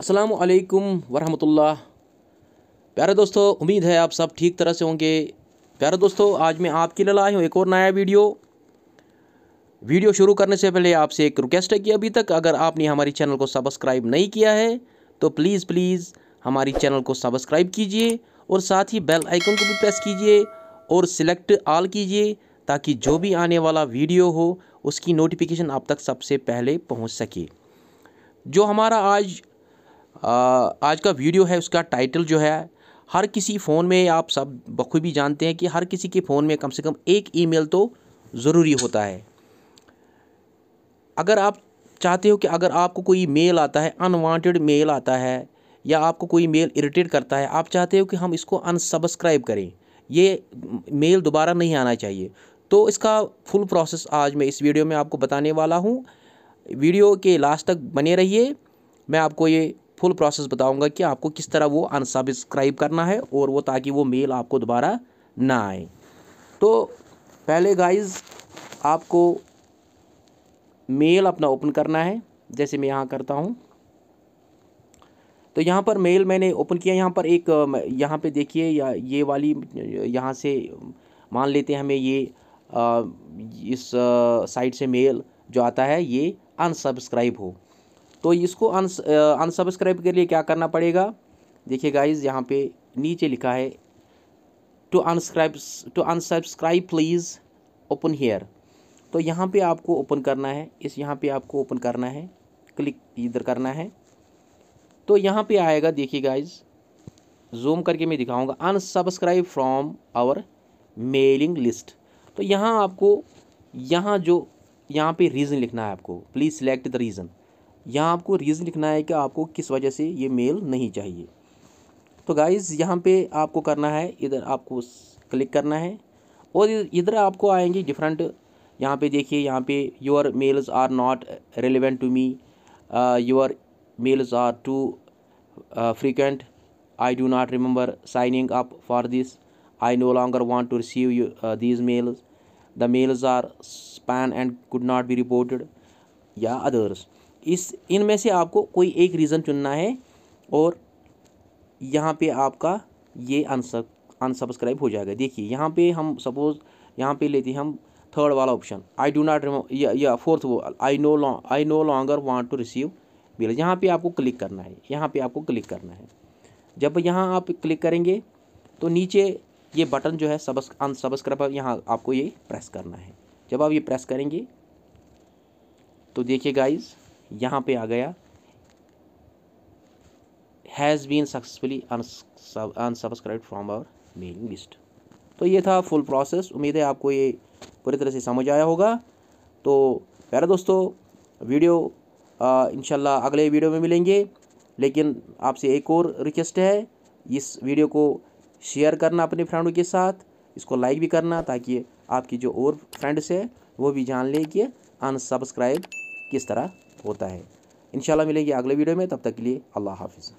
असलकम वरहमतुल्ला प्यारे दोस्तों उम्मीद है आप सब ठीक तरह से होंगे प्यारे दोस्तों आज मैं आपके लिए लाया हूँ एक और नया वीडियो वीडियो शुरू करने से पहले आपसे एक रिक्वेस्ट है कि अभी तक अगर आपने हमारे चैनल को सब्सक्राइब नहीं किया है तो प्लीज़ प्लीज़ हमारी चैनल को सब्सक्राइब कीजिए और साथ ही बेल आइकन को भी प्रेस कीजिए और सिलेक्ट ऑल कीजिए ताकि जो भी आने वाला वीडियो हो उसकी नोटिफिकेशन आप तक सबसे पहले पहुंच सके जो हमारा आज आज का वीडियो है उसका टाइटल जो है हर किसी फ़ोन में आप सब बखूबी जानते हैं कि हर किसी के फ़ोन में कम से कम एक ईमेल तो ज़रूरी होता है अगर आप चाहते हो कि अगर आपको कोई मेल आता है अनवांटेड मेल आता है या आपको कोई मेल इरिटेट करता है आप चाहते हो कि हम इसको अनसब्सक्राइब करें ये मेल दोबारा नहीं आना चाहिए तो इसका फुल प्रोसेस आज मैं इस वीडियो में आपको बताने वाला हूँ वीडियो के लास्ट तक बने रहिए मैं आपको ये फुल प्रोसेस बताऊंगा कि आपको किस तरह वो अनसब्सक्राइब करना है और वो ताकि वो मेल आपको दोबारा ना आए तो पहले गाइस आपको मेल अपना ओपन करना है जैसे मैं यहाँ करता हूँ तो यहाँ पर मेल मैंने ओपन किया यहाँ पर एक यहाँ पे देखिए या ये वाली यहाँ से मान लेते हैं हमें ये आ, इस साइट से मेल जो आता है ये अनसब्सक्राइब हो तो इसको अनसब्सक्राइब के लिए क्या करना पड़ेगा देखिए गाइज यहाँ पे नीचे लिखा है to unscribe to unsubscribe please open here तो यहाँ पे आपको ओपन करना है इस यहाँ पे आपको ओपन करना है क्लिक इधर करना है तो यहाँ पे आएगा देखिए गाइज जूम करके मैं दिखाऊंगा unsubscribe from our mailing list तो यहाँ आपको यहाँ जो यहाँ पे रीज़न लिखना है आपको प्लीज़ सेलेक्ट द रीज़न यहाँ आपको रीज़न लिखना है कि आपको किस वजह से ये मेल नहीं चाहिए तो गाइज़ यहाँ पे आपको करना है इधर आपको क्लिक करना है और इधर आपको आएंगे डिफरेंट यहाँ पे देखिए यहाँ पे your mails are not relevant to me your mails are too frequent I do not remember signing up for this I no longer want to receive these mails the mails are spam and could not be reported या others इस इनमें से आपको कोई एक reason चुनना है और यहाँ पे आपका ये आंसर अनसब्सक्राइब हो जाएगा देखिए यहाँ पे हम सपोज़ यहाँ पे लेते हैं हम थर्ड वाला ऑप्शन आई डू नॉट या, या फोर्थ वो I no I no longer want to receive bill यहाँ पे आपको क्लिक करना है यहाँ पे आपको क्लिक करना है जब यहाँ आप क्लिक करेंगे तो नीचे ये बटन जो है सबस अनसब्सक्राइब यहाँ आपको ये प्रेस करना है जब आप ये प्रेस करेंगे तो देखिए गाइज़ यहाँ पे आ गया has been successfully unsubscribe from our mailing list तो ये था फुल प्रोसेस उम्मीद है आपको ये पूरी तरह से समझ आया होगा तो प्यारे दोस्तों वीडियो इन अगले वीडियो में मिलेंगे लेकिन आपसे एक और रिक्वेस्ट है इस वीडियो को शेयर करना अपने फ्रेंडों के साथ इसको लाइक भी करना ताकि आपकी जो और फ्रेंड्स है वो भी जान लें कि अनसब्सक्राइब किस तरह होता है इन मिलेगी अगले वीडियो में तब तक के लिए अल्लाह हाफिज़